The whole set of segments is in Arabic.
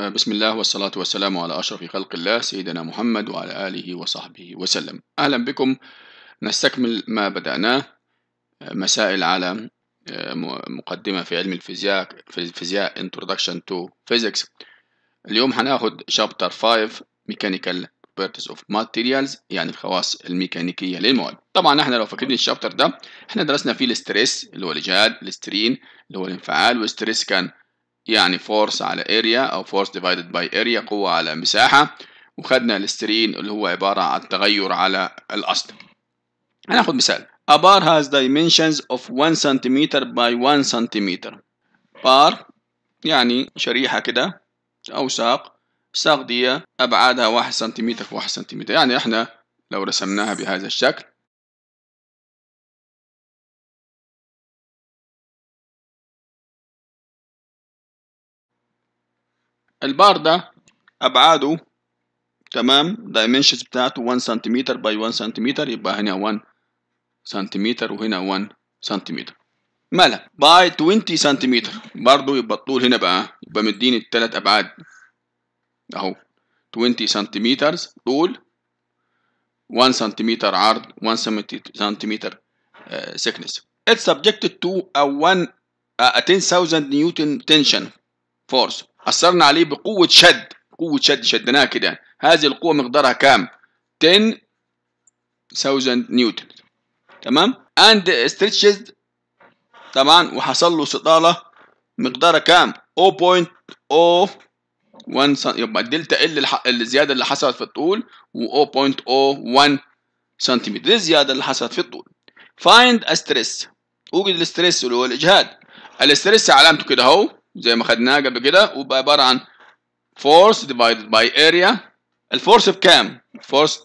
آه، بسم الله والصلاة والسلام على أشرف خلق الله سيدنا محمد وعلى آله وصحبه وسلم أهلا بكم نستكمل ما بدأناه آه، مسائل على آه، مقدمة في علم الفيزياء في الفيزياء Introduction to Physics اليوم هناخد شابتر 5 Mechanical Properties of Materials يعني الخواص الميكانيكية للمواد طبعا احنا لو فاكرين الشابتر ده احنا درسنا فيه الاستريس اللي هو الإجهاد الاسترين اللي هو الانفعال والاستريس كان يعني فورس على اريا او فورس ديفايدد باي اريا قوه على مساحه وخدنا السترين اللي هو عباره عن التغير على الاصل هناخد مثال A bar has dimensions of 1 cm by 1 cm bar يعني شريحة كده أو ساق ساق دي أبعادها 1 سنتيمتر في 1 سنتيمتر يعني إحنا لو رسمناها بهذا الشكل البار ده ابعاده تمام دايمنشنز بتاعته 1 سنتيمتر باي 1 سنتيمتر يبقى هنا 1 سنتيمتر وهنا 1 سنتيمتر مالها باي 20 سنتيمتر برضه يبقى الطول هنا بقى يبقى مديني التلات ابعاد اهو 20 سنتيمتر طول 1 سنتيمتر عرض 1 سنتيمتر سكنس it's subjected to a 1 10000 نيوتن تنشن فورس أثرنا عليه بقوة شد قوة شد شدناه كده يعني. هذه القوة مقدارها كام 10000 نيوتن تمام اند stretches طبعا وحصل له استطالة مقدارها كام 0.01 سن... يبقى الدلتا ال الزيادة اللي حصلت في الطول و 0.01 سنتيمتر دي الزيادة اللي حصلت في الطول find a stress اوجد الاستريس اللي هو الاجهاد الاستريس علامته كده اهو زي ما خدناها قبل كده وبقى عباره عن فورس divided باي اريا الفورس بكام؟ فورس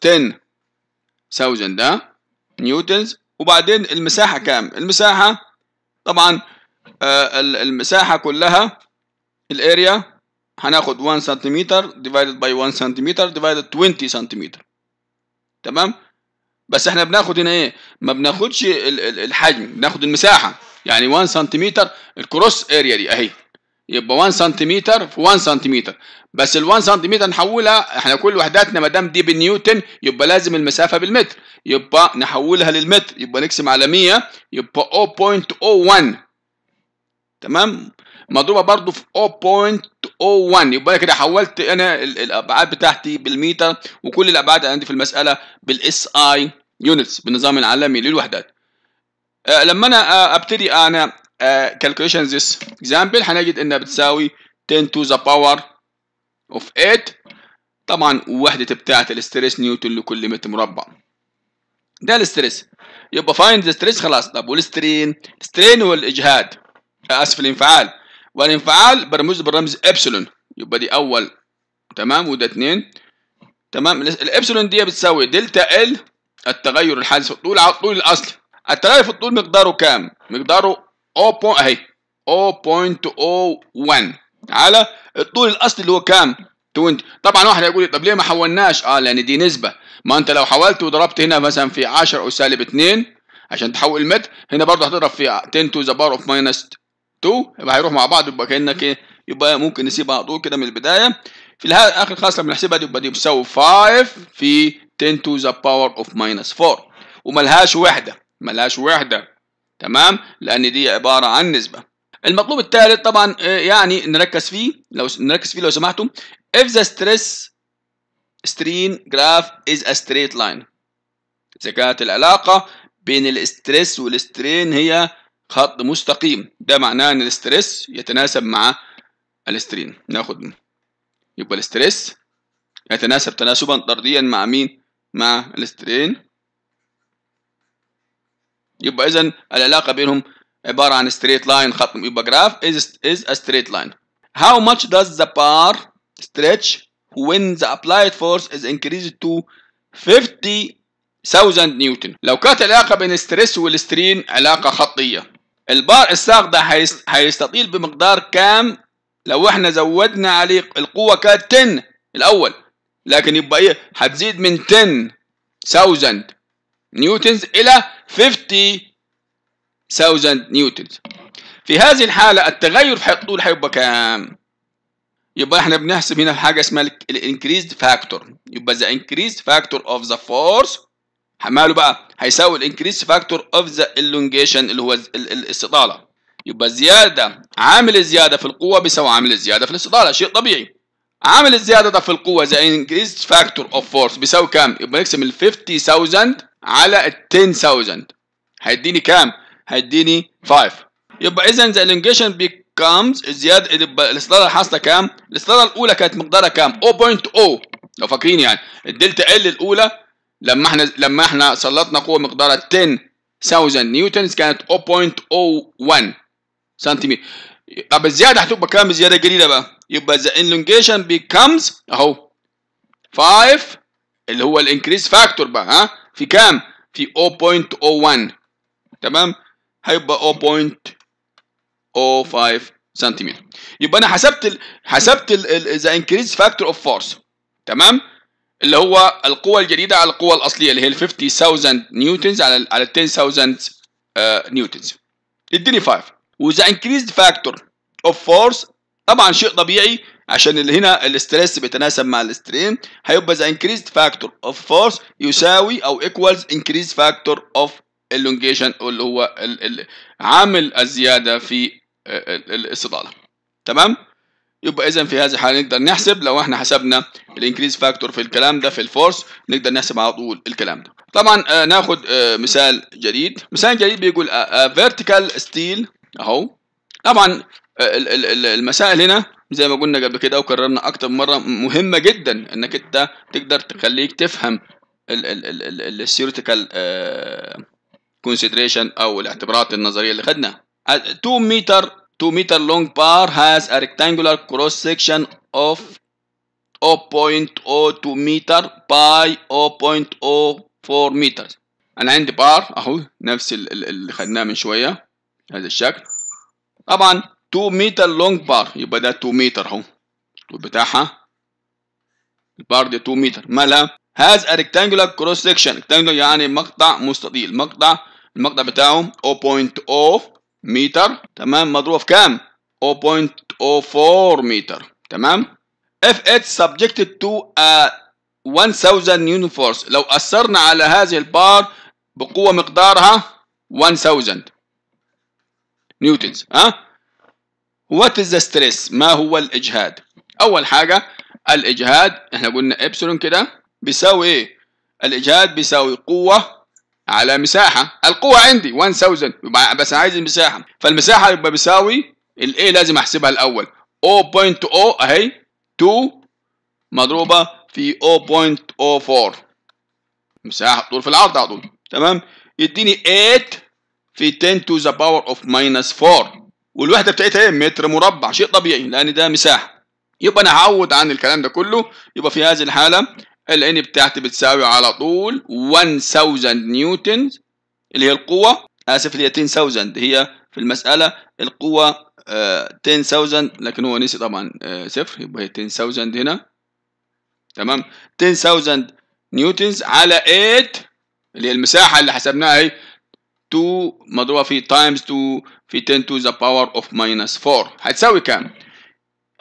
10000 ده نيوتنز وبعدين المساحه كام؟ المساحه طبعا آه، المساحه كلها الاريا هناخد 1 سنتيمتر ديفايدد باي 1 سنتيمتر ديفايدد 20 سنتيمتر تمام بس احنا بناخد هنا ايه ما بناخدش الحجم بناخد المساحه يعني 1 سنتيمتر الكروس اريا دي اهي يبقى 1 سنتيمتر في 1 سنتيمتر بس ال 1 سنتيمتر نحولها احنا كل وحداتنا ما دام دي بالنيوتن يبقى لازم المسافه بالمتر يبقى نحولها للمتر يبقى نقسم على 100 يبقى 0.01 تمام مضروبه برضو في 0.01 يبقى كده حولت انا الابعاد بتاعتي بالمتر وكل الابعاد عندي في المساله بالاس اي يونتس بالنظام العالمي للوحدات آه، لما انا آه، ابتدي آه، انا Uh, calculation this example هنجد انها بتساوي 10 to the power of 8 طبعا وحدة بتاعة الستريس نيوتن لكل متر مربع ده الستريس يبقى فايند the stress خلاص طب والسترين السترين هو الاجهاد اسف الانفعال والانفعال برمز بالرمز ابسلون يبقى دي اول تمام وده اتنين تمام الابسلون دي بتساوي دلتا ال التغير الحادث في الطول على الطول الاصلي التغير في الطول مقداره كام مقداره 0. اهي 0.01 على الطول الاصلي اللي هو كام؟ 20 طبعا واحد هيقول لي طب ليه ما حولناش؟ اه لان دي نسبه ما انت لو حولت وضربت هنا مثلا في 10 او سالب 2 عشان تحول المتر هنا برضه هتضرب في 10 تو ذا باور اوف ماينس 2 يبقى هيروح مع بعض يبقى كانك ايه؟ يبقى ممكن نسيبها على طول كده من البدايه في الاخر خالص لما نحسبها دي يبقى دي بتساوي 5 في 10 تو ذا باور اوف ماينس 4 وملهاش وحده ملهاش وحده تمام لأن دي عبارة عن نسبة المطلوب الثالث طبعا آه، يعني نركز فيه لو نركز فيه لو سمحتم if the stress strain graph is a straight line إذا كانت العلاقة بين الاسترس والسترين هي خط مستقيم ده معناه ان الاسترس يتناسب مع الاسترين ناخد يبقى الاسترس يتناسب تناسبا طرديا مع مين مع الاسترين يبقى اذا العلاقه بينهم عباره عن straight line خط يبقى graph is is a straight line how much does the bar stretch when the applied force is increased to 50000 نيوتن لو كانت العلاقه بين الستريس والسترين علاقه خطيه البار الساق ده هيستطيل بمقدار كام لو احنا زودنا عليه القوه كانت 10 الاول لكن يبقى ايه هتزيد من 10000 نيوتنز الى 50,000 نيوتن في هذه الحالة التغير في الطول هيبقى كام؟ يبقى احنا بنحسب هنا حاجة اسمها increased فاكتور يبقى ذا increased فاكتور اوف ذا فورس ماله بقى؟ هيساوي increased فاكتور اوف ذا elongation اللي هو الاستطالة يبقى الزيادة عامل الزيادة في القوة بيساوي عامل الزيادة في الاستطالة شيء طبيعي عامل الزيادة ده في القوة ذا increased factor of force بيساوي كام؟ يبقى نقسم ال 50000 على ال 10000 هيديني كام؟ هيديني 5 يبقى اذا ذا elongation بيكمز الزياده الاصداره الحاصله كام؟ الاصداره الاولى كانت مقدارها كام؟ 0.0 لو فاكرين يعني الدلتا ال الاولى لما احنا لما احنا سلطنا قوه مقدارها 10000 نيوتنز كانت 0.01 سنتيمتر طب الزياده هتبقى كام زياده جديده بقى؟ يبقى ذا elongation بيكمز اهو 5 اللي هو الانكريس فاكتور بقى ها في كام؟ في 0.01 تمام؟ هيبقى 0.05 سنتيمتر يبقى انا حسبت الـ حسبت ذا انكريز فاكتور اوف فورس تمام؟ اللي هو القوة الجديدة على القوة الأصلية اللي هي 50000 نيوتنز على الـ على 10000 نيوتنز. آه، اديني 5 وذا انكريز فاكتور اوف فورس طبعا شيء طبيعي عشان اللي هنا الاستريس بيتناسب مع الاسترين هيبقى ذا increased factor of force يساوي او ايكوالز increased factor of elongation اللي هو عامل الزياده في الاستطاله تمام يبقى اذا في هذه الحاله نقدر نحسب لو احنا حسبنا الانكريز فاكتور في الكلام ده في الفورس نقدر نحسب على طول الكلام ده طبعا آه ناخد آه مثال جديد مثال جديد بيقول فيرتيكال آه، ستيل آه، اهو طبعا آه، المسائل هنا زي ما قلنا قبل كده وكررنا اكتر مره مهمه جدا انك انت تقدر تخليك تفهم الثيوريتيكال كونسيدريشن آه، او الاعتبارات النظريه اللي خدناها 2 متر 2 متر لونج بار هاز a rectangular cross section of 0.02 متر باي 0.04 متر انا عندي بار اهو نفس اللي خدناه من شويه هذا الشكل طبعا 2 متر لونج بار يبقى ده 2 متر اهو الطول بتاعها البار دي 2 متر مالها has a rectangular cross section rectangular يعني مقطع مستطيل مقطع المقطع بتاعه 0.0 متر تمام مضروب في كام 0.04 متر تمام if it's subjected to a 1000 نيوتن فورس لو أثرنا على هذه البار بقوة مقدارها 1000 نيوتنز ها وات از the ستريس ما هو الاجهاد اول حاجه الاجهاد احنا قلنا ابسلون كده بيساوي ايه الاجهاد بيساوي قوه على مساحه القوه عندي 1000 يبقى بس عايز المساحه فالمساحه يبقى بيساوي الايه لازم احسبها الاول 0.0 اهي 2 مضروبه في 0.04 مساحه طول في العرض على طول تمام يديني 8 في 10 to the power of minus 4 والوحده بتاعتها ايه متر مربع شيء طبيعي لان ده مساحه يبقى انا هعوض عن الكلام ده كله يبقى في هذه الحاله الان بتاعتي بتساوي على طول 1000 نيوتن اللي هي القوه اسف اللي هي 10000 هي في المساله القوه 10000 آه، لكن هو نسي طبعا آه، صفر يبقى هي 10000 هنا تمام 10000 نيوتن على 8 اللي هي المساحه اللي حسبناها اهي 2 مضروبه في تايمز 2 في 10 to the power of minus 4 هتساوي كام؟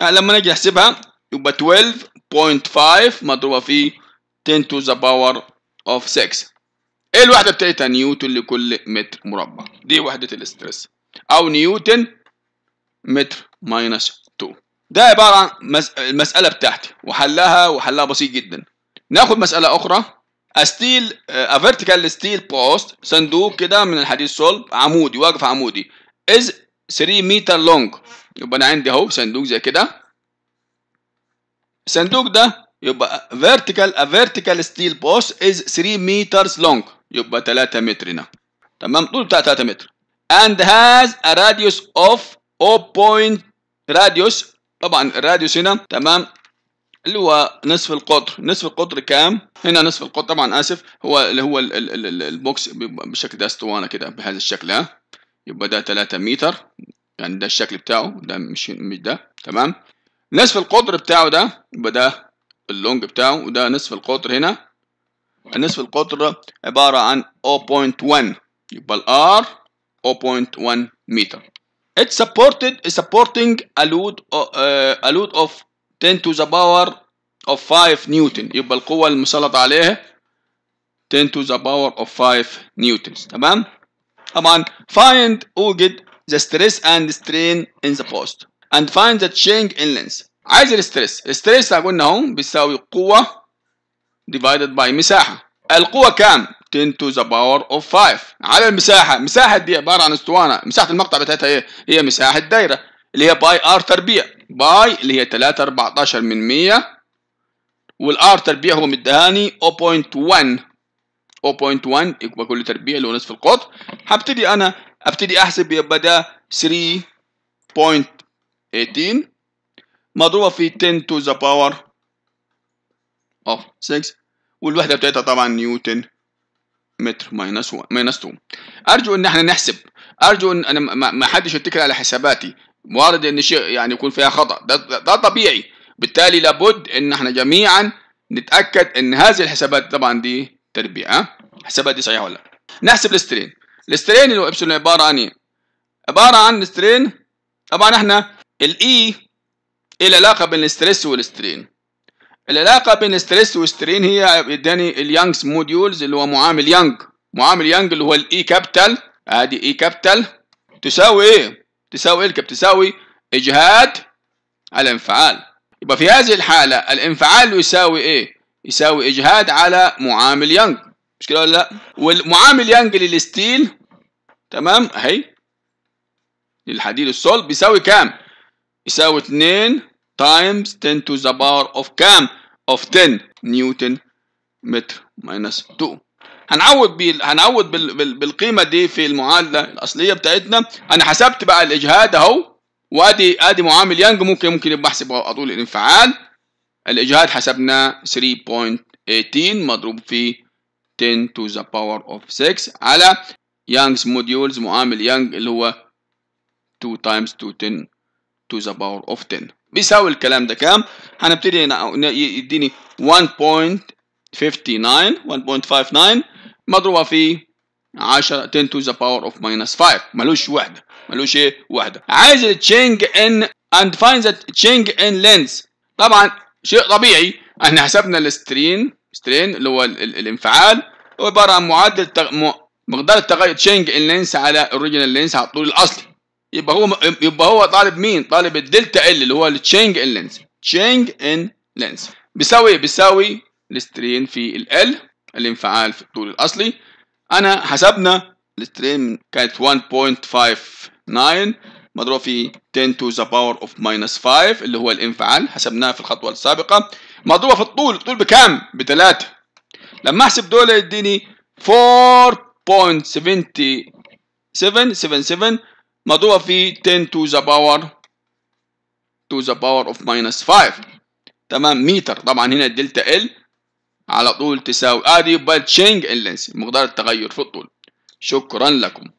آه، لما نجي نحسبها يبقى 12.5 مضروبه في 10 to the power of 6 ايه الوحده بتاعتها نيوتن لكل متر مربع دي وحده الاسترس او نيوتن متر ماينس 2 ده عباره عن المساله بتاعتي وحلها وحلها بسيط جدا ناخد مساله اخرى ستيل فيرتيكال ستيل بوست صندوق كده من الحديد صلب عمودي واقف عمودي از 3 متر لونج يبقى انا عندي اهو صندوق زي كده الصندوق ده يبقى فيرتيكال a vertical ستيل بوست از 3 متر لونج يبقى 3 متر هنا تمام طول بتاع 3 متر and has a radius of 0. radius طبعا الراديوس هنا تمام اللي هو نصف القطر نصف القطر كام هنا نصف القطر طبعا اسف هو اللي هو البوكس بالشكل ده اسطوانه كده بهذا الشكل ها يبقى ده 3 متر يعني ده الشكل بتاعه ده مش مش ده تمام نصف القطر بتاعه ده يبقى ده اللونج بتاعه وده نصف القطر هنا نصف القطر عبارة عن 0.1 يبقى الار 0.1 متر It's supported supporting a load uh, a load of 10 to the power of 5 نيوتن يبقى القوة المسلطة عليها 10 to the power of 5 نيوتن تمام طبعا find اوجد the stress and strain in the post and find the change in length عايز الستريس الستريس قلنا اهو بيساوي قوة divided by مساحة القوة كام 10 to the power of 5 على المساحة مساحة دي عبارة عن اسطوانة مساحة المقطع بتاعتها ايه هي مساحة دايرة اللي هي باي ار تربيع باي اللي هي 3 14 من 100 والار تربيع هو مدهاني 0.1 0.1 يبقى كل تربيع اللي هو نصف القطر هبتدي انا ابتدي احسب يبقى ده 3.18 مضروبه في 10 to the power of 6 والوحده بتاعتها طبعا نيوتن متر ماينس 1 ماينس 2 ارجو ان احنا نحسب ارجو ان انا ما حدش يتكل على حساباتي وارد ان شيء يعني يكون فيها خطا ده, ده طبيعي بالتالي لابد ان احنا جميعا نتاكد ان هذه الحسابات طبعا دي تربيع ها الحسابات دي صحيحه ولا لا نحسب السترين السترين اللي هو ابسلون عباره عن ايه عباره عن سترين طبعا احنا الاي e ايه العلاقه بين الستريس والسترين العلاقه بين الستريس والسترين هي اداني اليانجز موديولز اللي هو معامل يانج معامل يانج اللي هو الاي كابيتال ادي اي كابيتال تساوي ايه تساوي الكب تساوي اجهاد على انفعال يبقى في هذه الحاله الانفعال يساوي ايه يساوي اجهاد على معامل يانج مش كده ولا لا والمعامل يانج للستيل تمام اهي للحديد الصلب بيساوي كام يساوي 2 تايمز 10 تو ذا باور اوف كام اوف 10 نيوتن متر ماينس 2 هنعوض بيه هنعوض بالقيمه دي في المعادله الاصليه بتاعتنا انا حسبت بقى الاجهاد اهو وادي ادي معامل يانج ممكن ممكن يبقى احسب طول الانفعال الاجهاد حسبناه 3.18 مضروب في 10 to the power of 6 على يانجز موديولز معامل يانج اللي هو 2 times 2 10 to the power of 10 بيساوي الكلام ده كام هنبتدي يديني 1.59 1.59 مضروبة في 10 10 to the power of minus 5 ملوش وحدة ملوش ايه وحدة عايز تشينج ان اند فايند ذا تشينج ان لينث طبعا شيء طبيعي احنا حسبنا السترين سترين اللي هو الانفعال هو عبارة عن معدل تغ... مقدار التغير تشينج ان لينث على الاوريجينال لينث على الطول الاصلي يبقى هو يبقى هو طالب مين؟ طالب الدلتا ال اللي هو التشينج ان لينث تشينج ان لينث بيساوي بيساوي السترين في ال الانفعال في الطول الاصلي انا حسبنا السترين كانت 1.59 مضروب في 10 to the power of minus 5 اللي هو الانفعال حسبناه في الخطوه السابقه مضروبه في الطول الطول بكام بثلاثة لما احسب دول يديني 4.7777 مضروبه في 10 to the power to the power of minus 5 تمام متر طبعا هنا الدلتا ال على طول تساوي ادي آه باتشينج اللينس مقدار التغير في الطول شكرا لكم